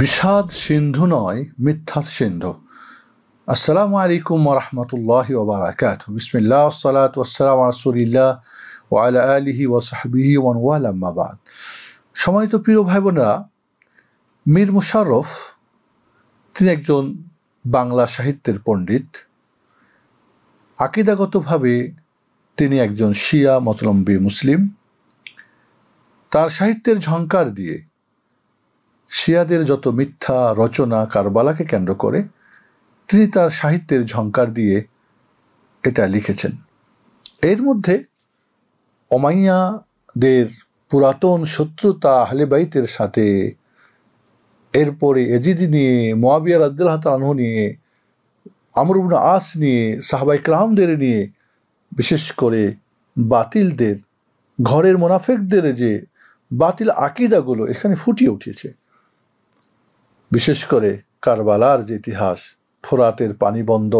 বিষাদ সিন্ধু নয় মিথ্যার সিন্ধু আসসালামু আলাইকুম রহমতুল্লাহ ওবরাকাত বিসমিল্লা সালাত ওসালাম রসুলিল্লাহ ওয়ালা আলহি ওসাহবিহি ওয়ালাম্মাবাদ সময় তো প্রিয় ভাই বোনেরা মীর মুশাররফ তিনি একজন বাংলা সাহিত্যের পণ্ডিত আকিদাগতভাবে তিনি একজন শিয়া মতলম্বী মুসলিম তার সাহিত্যের ঝঙ্কার দিয়ে শিয়াদের যত মিথ্যা রচনা কারবালাকে কেন্দ্র করে তিনি তার সাহিত্যের ঝঙ্কার দিয়ে এটা লিখেছেন এর মধ্যে অমাইয়াদের পুরাতন শত্রুতা আহলেবাইতের সাথে এরপরে এজিদি নিয়ে মোয়াবিয়া রাদ্দাহ তানহ নিয়ে আমরুবন আস নিয়ে সাহাবাই ক্রামদের নিয়ে বিশেষ করে বাতিলদের ঘরের মোনাফেকদের যে বাতিল আকিদাগুলো এখানে ফুটিয়ে উঠেছে বিশেষ করে কারবালার যে ইতিহাস ফোরাতের পানিবন্ধ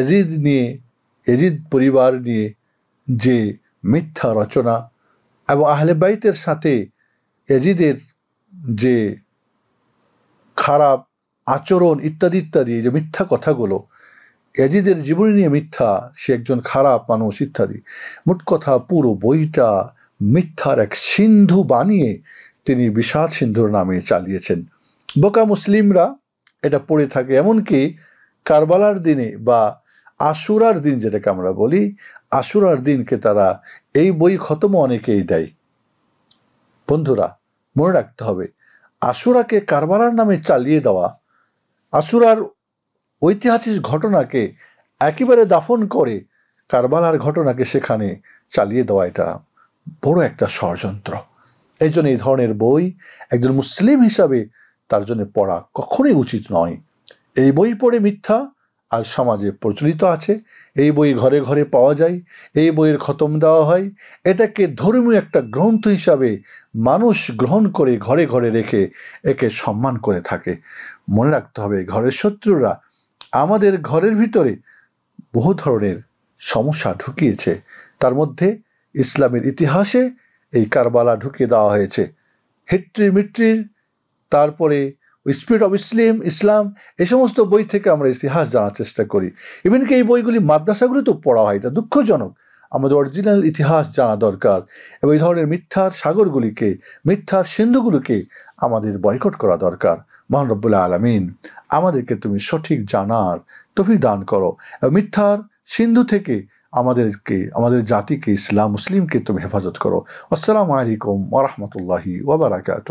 এজিদ নিয়ে এজিদ পরিবার নিয়ে যে মিথ্যা রচনা এবং আহলেবাইতের সাথে এজিদের যে খারাপ আচরণ ইত্যাদি ইত্যাদি যে মিথ্যা কথাগুলো এজিদের জীবনী নিয়ে মিথ্যা সে একজন খারাপ মানুষ ইত্যাদি মোট কথা পুরো বইটা মিথ্যার এক সিন্ধু বানিয়ে তিনি বিষাদ সিন্ধুর নামে চালিয়েছেন বোকা মুসলিমরা এটা পড়ে থাকে এমনকি কারবালার দিনে বা আশুরার দিন যেটাকে আমরা বলি আশুরার দিনকে তারা এই বই খতম অনেকেই দেয় বন্ধুরা মনে রাখতে হবে আশুরাকে কারবালার নামে চালিয়ে দেওয়া আশুরার ঐতিহাসিক ঘটনাকে একেবারে দাফন করে কারবালার ঘটনাকে সেখানে চালিয়ে দেওয়া এটা বড় একটা ষড়যন্ত্র এই জন্য এই ধরনের বই একজন মুসলিম হিসাবে তার জন্য পড়া কখনোই উচিত নয় এই বই পড়ে মিথ্যা আজ সমাজে প্রচলিত আছে এই বই ঘরে ঘরে পাওয়া যায় এই বইয়ের খতম দেওয়া হয় এটাকে ধর্মীয় একটা গ্রন্থ হিসাবে মানুষ গ্রহণ করে ঘরে ঘরে রেখে একে সম্মান করে থাকে মনে রাখতে হবে ঘরের শত্রুরা আমাদের ঘরের ভিতরে বহু ধরনের সমস্যা ঢুকিয়েছে তার মধ্যে ইসলামের ইতিহাসে এই কারবালা ঢুকিয়ে দেওয়া হয়েছে হিট্রি মিট্রির তারপরে স্পিরিট অফ ইসলিম ইসলাম এই সমস্ত বই থেকে আমরা ইতিহাস জানার চেষ্টা করি ইভেন কি এই বইগুলি মাদ্রাসাগুলিতেও পড়া হয় এটা দুঃখজনক আমাদের অরিজিনাল ইতিহাস জানা দরকার এবং এই ধরনের মিথ্যার সাগরগুলিকে মিথ্যার সিন্ধুগুলিকে আমাদের বয়কট করা দরকার মহানরবুল্লাহ আলমিন আমাদেরকে তুমি সঠিক জানার তফি দান করো এবং মিথ্যার সিন্ধু থেকে আমাদেরকে আমাদের জাতিকে ইসলাম মুসলিমকে তুমি হেফাজত করো আসসালামু আলাইকুম ওরহমতুল্লাহি ওবরাকাত